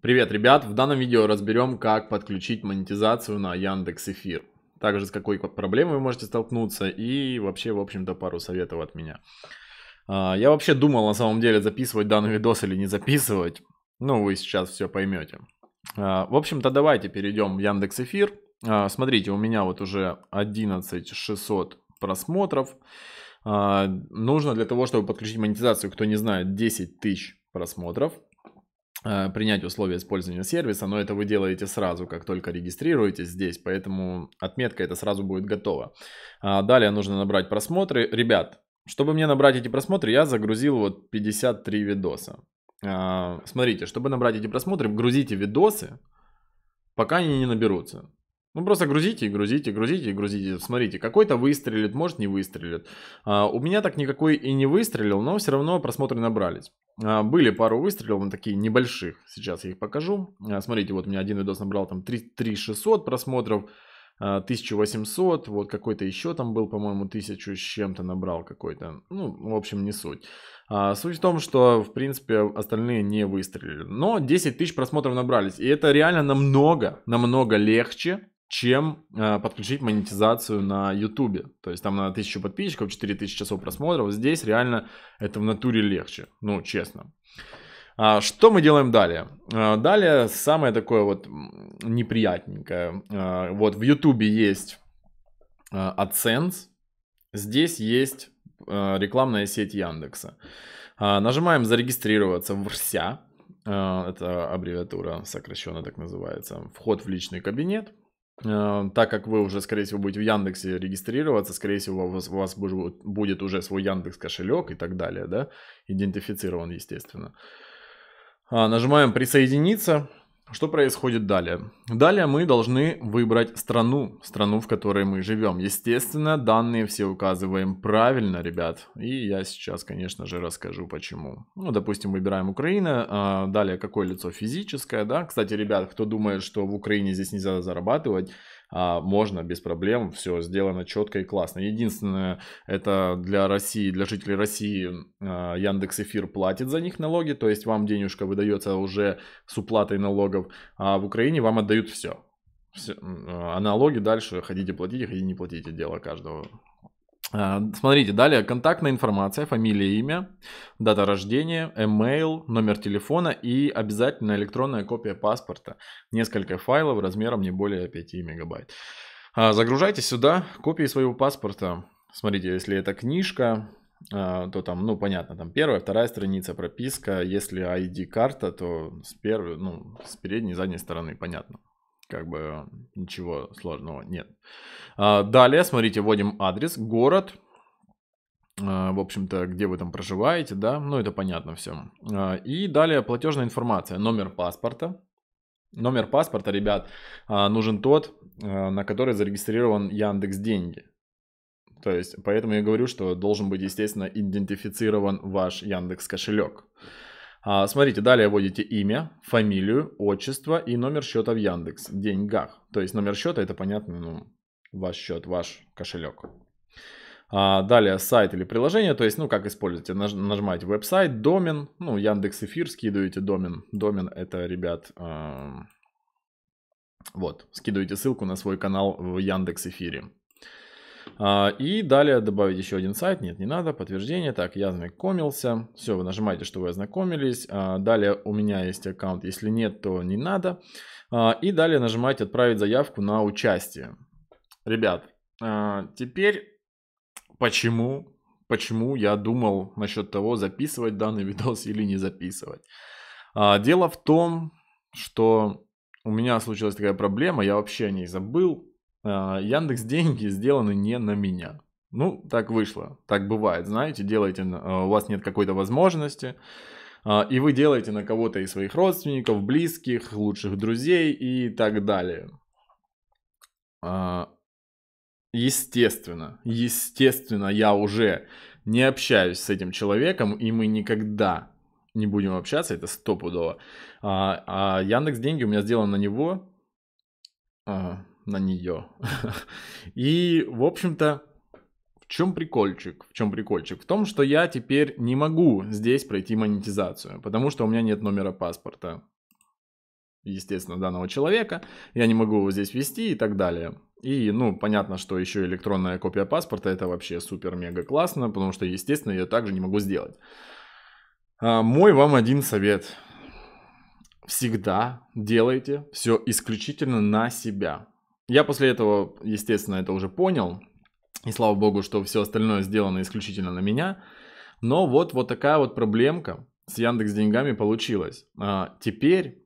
Привет, ребят! В данном видео разберем, как подключить монетизацию на Яндекс Эфир. Также с какой проблемой вы можете столкнуться и вообще, в общем-то, пару советов от меня. А, я вообще думал, на самом деле, записывать данный видос или не записывать. Ну, вы сейчас все поймете. А, в общем-то, давайте перейдем в Яндекс Эфир. А, смотрите, у меня вот уже 11 600 просмотров. Нужно для того, чтобы подключить монетизацию, кто не знает, 10 тысяч просмотров. Э, принять условия использования сервиса, но это вы делаете сразу, как только регистрируетесь здесь, поэтому отметка это сразу будет готова. А, далее нужно набрать просмотры. Ребят, чтобы мне набрать эти просмотры, я загрузил вот 53 видоса. А, смотрите, чтобы набрать эти просмотры, грузите видосы, пока они не наберутся. Ну просто грузите, грузите, грузите, грузите. Смотрите, какой-то выстрелит, может не выстрелит. А, у меня так никакой и не выстрелил, но все равно просмотры набрались. А, были пару выстрелов, но такие небольших. Сейчас я их покажу. А, смотрите, вот у меня один видос набрал там 3, 3 600 просмотров. 1800, а, вот какой-то еще там был, по-моему, 1000 с чем-то набрал какой-то. Ну, в общем, не суть. А, суть в том, что, в принципе, остальные не выстрелили. Но 10 тысяч просмотров набрались. И это реально намного, намного легче, чем э, подключить монетизацию на YouTube, То есть там на 1000 подписчиков, 4000 часов просмотров. Здесь реально это в натуре легче, ну, честно. А, что мы делаем далее? А, далее самое такое вот неприятненькое. А, вот в YouTube есть э, AdSense, здесь есть э, рекламная сеть Яндекса. А нажимаем «Зарегистрироваться в РСЯ». Э, это аббревиатура, сокращенно так называется. Вход в личный кабинет. Э, так как вы уже, скорее всего, будете в Яндексе регистрироваться, скорее всего, у вас, у вас будет уже свой Яндекс кошелек и так далее, да, идентифицирован, естественно. А, нажимаем «Присоединиться». Что происходит далее? Далее мы должны выбрать страну, страну, в которой мы живем. Естественно, данные все указываем правильно, ребят. И я сейчас, конечно же, расскажу почему. Ну, допустим, выбираем Украина, а, далее какое лицо физическое, да. Кстати, ребят, кто думает, что в Украине здесь нельзя зарабатывать, а, можно без проблем, все сделано четко и классно. Единственное, это для России, для жителей России а, Яндекс Эфир платит за них налоги, то есть вам денежка выдается уже с уплатой налогов, а в Украине вам отдают все. все. А налоги дальше ходите платить, хотите не платите, дело каждого. Э, смотрите, далее контактная информация, фамилия, имя, дата рождения, email, номер телефона и обязательно электронная копия паспорта. Несколько файлов размером не более 5 мегабайт. Э, загружайте сюда копии своего паспорта. Смотрите, если это книжка, э, то там, ну, понятно, там первая, вторая страница, прописка. Если ID-карта, то с первой, ну, с передней задней стороны, понятно. Как бы ничего сложного нет. А, далее, смотрите, вводим адрес, город, а, в общем-то, где вы там проживаете, да, ну это понятно все. А, и далее платежная информация, номер паспорта. Номер паспорта, ребят, нужен тот, на который зарегистрирован Яндекс Деньги. То есть, поэтому я говорю, что должен быть, естественно, идентифицирован ваш Яндекс кошелек. А, смотрите, далее вводите имя, фамилию, отчество и номер счета в Яндекс, деньгах. То есть номер счета это понятно, ну, ваш счет, ваш кошелек. А, далее сайт или приложение, то есть, ну, как используете, наж, нажимаете веб-сайт, домен, ну, Яндекс Эфир, скидываете домен. Домен это, ребят, э, вот, скидываете ссылку на свой канал в Яндекс Эфире. А, и далее добавить еще один сайт. Нет, не надо. Подтверждение. Так, я ознакомился. Все, вы нажимаете, что вы ознакомились. А, далее у меня есть аккаунт. Если нет, то не надо. А, и далее нажимаете «Отправить заявку на участие». Ребят, теперь почему, почему я думал насчет того, записывать данный видос или не записывать. Дело в том, что у меня случилась такая проблема, я вообще о ней забыл, а, Яндекс деньги сделаны не на меня. Ну, так вышло. Так бывает, знаете, делаете, а, у вас нет какой-то возможности, а, и вы делаете на кого-то из своих родственников, близких, лучших друзей и так далее. Естественно, естественно, я уже не общаюсь с этим человеком, и мы никогда не будем общаться, это стопудово. А, Яндекс деньги у меня сделаны на него, на нее. И, в общем-то, в чем прикольчик? В чем прикольчик? В том, что я теперь не могу здесь пройти монетизацию, потому что у меня нет номера паспорта, естественно, данного человека. Я не могу его здесь ввести и так далее. И, ну, понятно, что еще электронная копия паспорта это вообще супер-мега классно, потому что, естественно, я также не могу сделать. А, мой вам один совет. Всегда делайте все исключительно на себя. Я после этого, естественно, это уже понял. И слава богу, что все остальное сделано исключительно на меня. Но вот, вот такая вот проблемка с Яндекс деньгами получилась. А, теперь,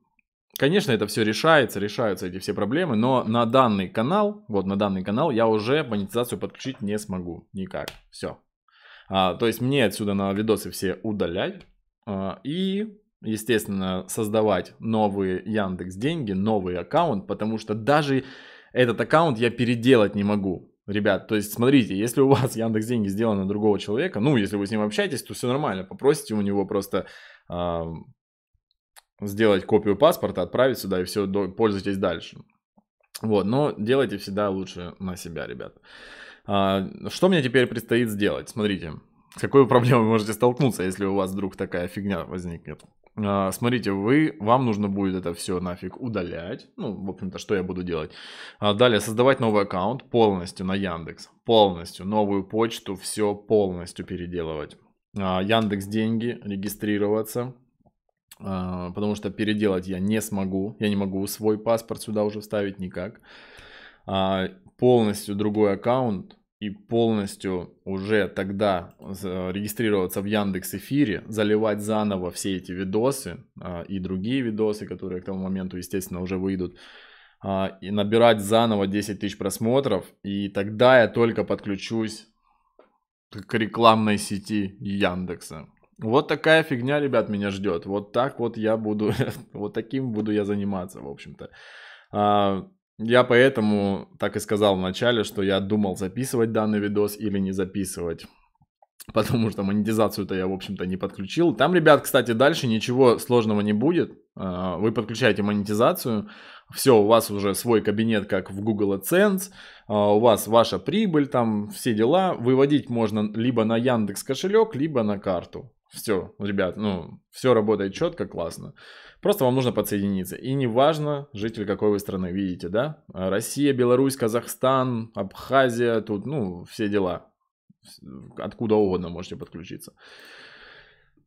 конечно, это все решается, решаются эти все проблемы, но на данный канал, вот на данный канал я уже монетизацию подключить не смогу никак. Все. А, то есть мне отсюда на видосы все удалять а, и, естественно, создавать новые Яндекс деньги, новый аккаунт, потому что даже этот аккаунт я переделать не могу. Ребят, то есть смотрите, если у вас Яндекс деньги сделаны другого человека, ну, если вы с ним общаетесь, то все нормально. Попросите у него просто э, сделать копию паспорта, отправить сюда и все, до, пользуйтесь дальше. Вот, но делайте всегда лучше на себя, ребят. А, что мне теперь предстоит сделать? Смотрите, с какой проблемой вы можете столкнуться, если у вас вдруг такая фигня возникнет. А, смотрите, вы, вам нужно будет это все нафиг удалять. Ну, в общем-то, что я буду делать. А, далее, создавать новый аккаунт полностью на Яндекс. Полностью. Новую почту, все полностью переделывать. А, Яндекс деньги, регистрироваться. Потому что переделать я не смогу. Я не могу свой паспорт сюда уже вставить никак. Полностью другой аккаунт и полностью уже тогда регистрироваться в Яндекс Эфире, заливать заново все эти видосы а, и другие видосы, которые к тому моменту, естественно, уже выйдут, а, и набирать заново 10 тысяч просмотров, и тогда я только подключусь к рекламной сети Яндекса. Вот такая фигня, ребят, меня ждет. Вот так вот я буду, вот таким буду я заниматься, в общем-то. А, я поэтому так и сказал вначале, что я думал записывать данный видос или не записывать. потому что монетизацию-то я, в общем-то, не подключил. Там, ребят, кстати, дальше ничего сложного не будет. А, вы подключаете монетизацию, все, у вас уже свой кабинет, как в Google AdSense, а, у вас ваша прибыль, там все дела. Выводить можно либо на Яндекс кошелек, либо на карту. Все, ребят, ну, все работает четко, классно. Просто вам нужно подсоединиться. И неважно, житель какой вы страны, видите, да? Россия, Беларусь, Казахстан, Абхазия, тут, ну, все дела откуда угодно можете подключиться.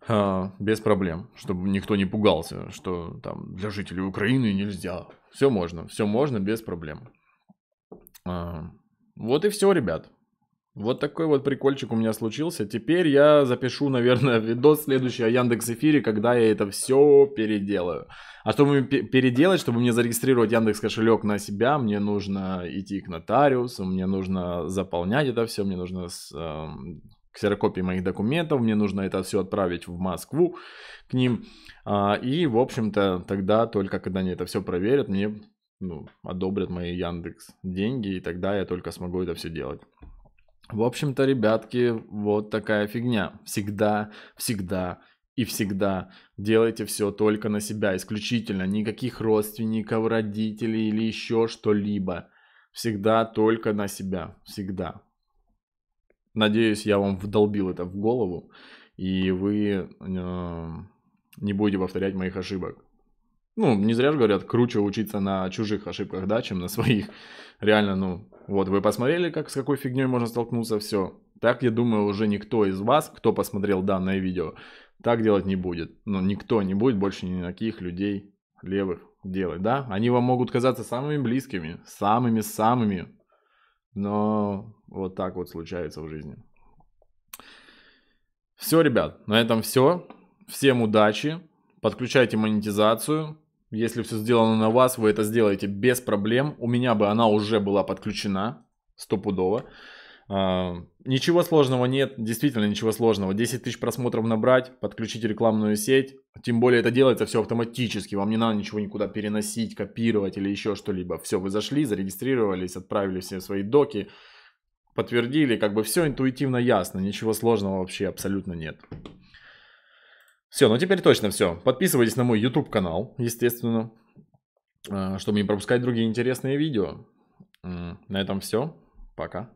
А, без проблем, чтобы никто не пугался, что там для жителей Украины нельзя. Все можно, все можно без проблем. А, вот и все, ребят. Вот такой вот прикольчик у меня случился. Теперь я запишу, наверное, видос следующий о Яндекс Эфире, когда я это все переделаю. А чтобы переделать, чтобы мне зарегистрировать Яндекс кошелек на себя, мне нужно идти к нотариусу, мне нужно заполнять это все, мне нужно с, э, ксерокопии моих документов, мне нужно это все отправить в Москву к ним. Э, и, в общем-то, тогда только, когда они это все проверят, мне ну, одобрят мои Яндекс деньги, и тогда я только смогу это все делать. В общем-то, ребятки, вот такая фигня. Всегда, всегда и всегда делайте все только на себя, исключительно. Никаких родственников, родителей или еще что-либо. Всегда только на себя, всегда. Надеюсь, я вам вдолбил это в голову, и вы э, не будете повторять моих ошибок. Ну, не зря же говорят, круче учиться на чужих ошибках, да, чем на своих. Реально, ну, вот вы посмотрели, как с какой фигней можно столкнуться, все. Так, я думаю, уже никто из вас, кто посмотрел данное видео, так делать не будет. Ну, никто не будет больше никаких людей левых делать, да? Они вам могут казаться самыми близкими, самыми-самыми, но вот так вот случается в жизни. Все, ребят, на этом все. Всем удачи. Подключайте монетизацию. Если все сделано на вас, вы это сделаете без проблем. У меня бы она уже была подключена стопудово. А, ничего сложного нет, действительно ничего сложного. 10 тысяч просмотров набрать, подключить рекламную сеть. Тем более это делается все автоматически. Вам не надо ничего никуда переносить, копировать или еще что-либо. Все, вы зашли, зарегистрировались, отправили все свои доки, подтвердили. Как бы все интуитивно ясно, ничего сложного вообще абсолютно нет. Все, ну теперь точно все. Подписывайтесь на мой YouTube канал, естественно, э, чтобы не пропускать другие интересные видео. На этом все. Пока.